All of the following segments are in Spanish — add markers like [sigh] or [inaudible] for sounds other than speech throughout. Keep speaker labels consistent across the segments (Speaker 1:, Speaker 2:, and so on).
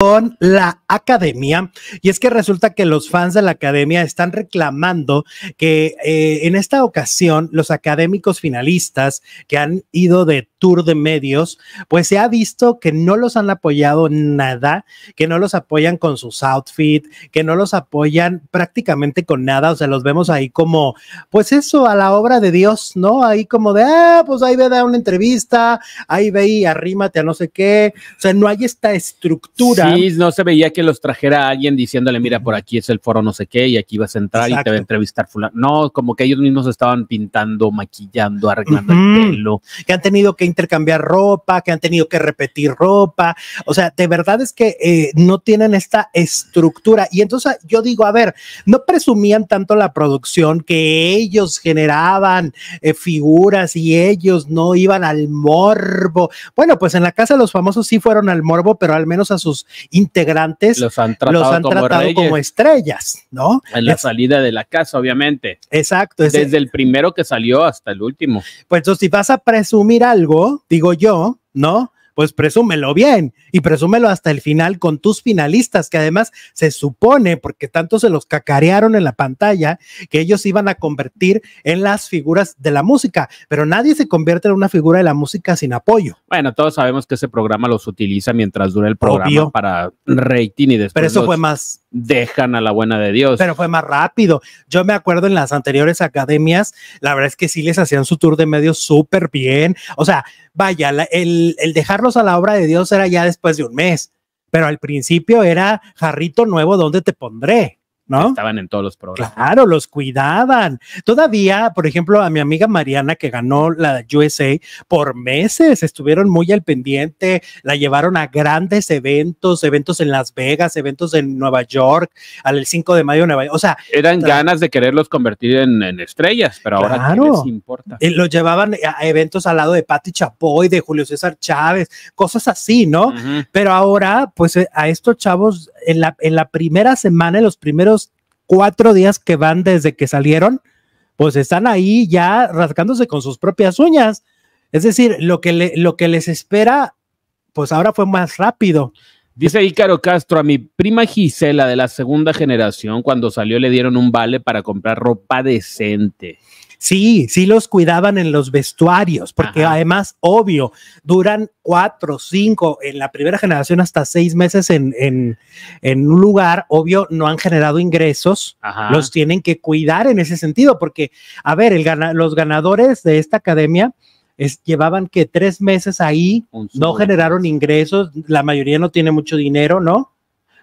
Speaker 1: con la academia y es que resulta que los fans de la academia están reclamando que eh, en esta ocasión los académicos finalistas que han ido de tour de medios, pues se ha visto que no los han apoyado nada, que no los apoyan con sus outfits, que no los apoyan prácticamente con nada, o sea, los vemos ahí como, pues eso, a la obra de Dios, ¿no? Ahí como de, ah, pues ahí ve, dar una entrevista, ahí ve y arrímate a no sé qué, o sea, no hay esta estructura. Sí,
Speaker 2: no se veía que los trajera alguien diciéndole, mira, por aquí es el foro no sé qué y aquí vas a entrar y te va a entrevistar fulano. No, como que ellos mismos estaban pintando, maquillando, arreglando
Speaker 1: el pelo. Que han tenido que intercambiar ropa, que han tenido que repetir ropa. O sea, de verdad es que eh, no tienen esta estructura. Y entonces yo digo, a ver, no presumían tanto la producción que ellos generaban eh, figuras y ellos no iban al morbo. Bueno, pues en la casa los famosos sí fueron al morbo, pero al menos a sus integrantes los han tratado, como, estrellas, ¿no?
Speaker 2: En la salida de la casa, obviamente. Exacto. Desde el primero que salió hasta el último.
Speaker 1: Pues entonces, si vas a presumir algo, digo yo, ¿no? Pues presúmelo bien y presúmelo hasta el final con tus finalistas, que además se supone, porque tanto se los cacarearon en la pantalla, que ellos iban a convertir en las figuras de la música, pero nadie se convierte en una figura de la música sin apoyo.
Speaker 2: Bueno, todos sabemos que ese programa los utiliza mientras dura el programa para rating y después. Pero eso fue más dejan a la buena de Dios. Pero fue más rápido. Yo me
Speaker 1: acuerdo en las anteriores academias, la verdad es que sí les hacían su tour de medios súper bien. O sea, vaya, el, el dejarlos a la obra de Dios era ya después de un mes, pero al principio era jarrito nuevo, ¿dónde te pondré?
Speaker 2: Estaban en todos los programas.
Speaker 1: Claro, los cuidaban. Todavía, por ejemplo, a mi amiga Mariana, que ganó la USA por meses, estuvieron muy al pendiente, la llevaron a grandes eventos, eventos en Las Vegas, eventos en Nueva York, al 5 de mayo en Nueva York. O sea, eran ganas de quererlos
Speaker 2: convertir en, estrellas, pero ahora ¿qué les importa?
Speaker 1: los llevaban a eventos al lado de Patti Chapoy, de Julio César Chávez, cosas así, ¿no? Pero ahora, pues eh, a estos chavos, en la, en la primera semana, en los primeros cuatro días que van desde que salieron, pues están ahí ya rascándose con sus propias uñas. Es decir, lo que, lo que les espera, pues ahora fue más rápido.
Speaker 2: Dice Ícaro Castro, a mi prima Gisela de la segunda generación, cuando salió le dieron un vale para comprar ropa decente.
Speaker 1: Sí, sí los cuidaban en los vestuarios, porque además, obvio, duran cuatro, cinco, en la primera generación hasta seis meses en, en, un lugar, obvio, no han generado ingresos, los tienen que cuidar en ese sentido, porque, a ver, el los ganadores de esta academia, es, llevaban que tres meses ahí, no generaron ingresos, la mayoría no tiene mucho dinero, ¿no?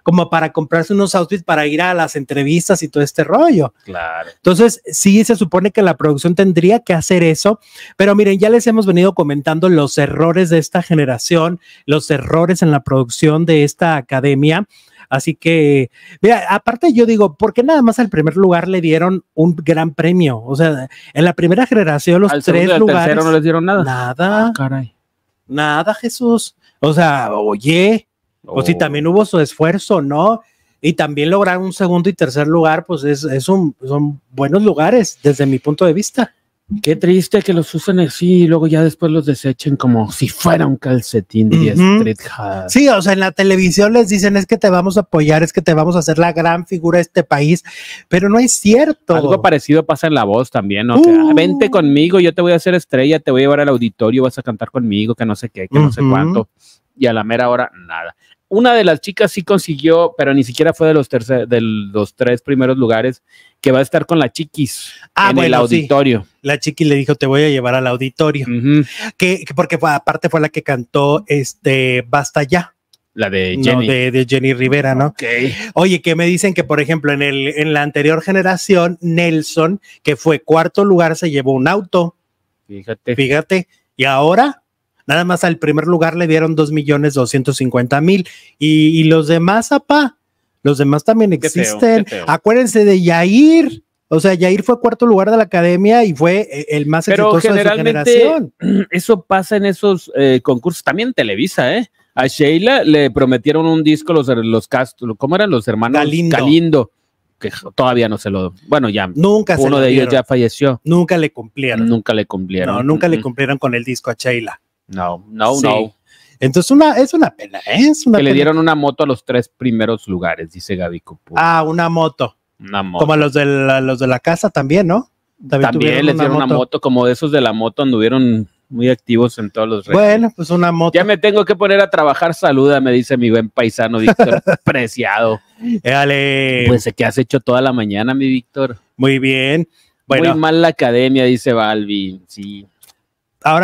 Speaker 1: como para comprarse unos outfits para ir a las entrevistas y todo este rollo. Claro. Entonces, sí se supone que la producción tendría que hacer eso, pero miren, ya les hemos venido comentando los errores de esta generación, los errores en la producción de esta academia. Así que, mira, aparte yo digo, ¿por qué nada más al primer lugar le dieron un gran premio? O sea, en la primera generación los tres lugares. no les dieron
Speaker 2: nada. Nada. Ah,
Speaker 1: nada, Jesús. O sea, oye, o pues si también oh. hubo su esfuerzo, ¿no? Y también lograr un segundo y tercer lugar, pues es, un, son
Speaker 2: buenos lugares desde mi punto de vista. Qué triste que los usen así y luego ya después los desechen como si fuera un calcetín de Street Sí, o sea, en la televisión les dicen
Speaker 1: es que te vamos a apoyar, es que te vamos a hacer la gran figura de este país, pero no es cierto. Algo
Speaker 2: parecido pasa en la voz también, ¿no? Uh. vente conmigo, yo te voy a hacer estrella, te voy a llevar al auditorio, vas a cantar conmigo, que no sé qué, que no sé cuánto. Y a la mera hora, nada una de las chicas sí consiguió, pero ni siquiera fue de los, tres primeros lugares, que va a estar con la chiquis ah, en el auditorio. La chiquis le dijo, te voy a llevar al auditorio.
Speaker 1: que, porque aparte fue la que cantó este Basta ya.
Speaker 2: La de Jenny. de,
Speaker 1: Jenny Rivera, ¿no? Okay. Oye, que me dicen que, por ejemplo, en, el, en la anterior generación, Nelson, que fue cuarto lugar, se llevó un auto. Fíjate. Fíjate. Y ahora Nada más al primer lugar le dieron 2.250.000. millones Y, los demás, apá, los demás también existen. Acuérdense de Yair. O sea, Yair fue cuarto lugar de la academia y fue e, el más exitoso de su generación. [clears throat]
Speaker 2: Eso pasa en esos eh, concursos, también Televisa, ¿eh? A Sheila le prometieron un disco los, los Castro, ¿cómo eran los hermanos? Calindo. que todavía no se lo, bueno, ya nunca uno de ellos ya falleció. Nunca le cumplieron. Nunca le cumplieron. No, nunca le cumplieron con el disco a Sheila. No, no, no.
Speaker 1: Entonces una, es una pena,
Speaker 2: ¿eh? es una que le dieron una moto a los tres primeros lugares, dice Gaby Coppola.
Speaker 1: Ah, una moto.
Speaker 2: Una moto. Como los
Speaker 1: de los de la casa también, ¿no? También, les dieron una moto,
Speaker 2: como de esos de la moto anduvieron muy activos en todos los Bueno, pues una moto. Ya me tengo que poner a trabajar, saluda, me dice mi buen paisano Víctor, [laughs] preciado. Dale. Pues que has hecho toda la mañana, mi Víctor. Muy bien. Bueno. Muy mal la academia, dice Balvin sí. Ahora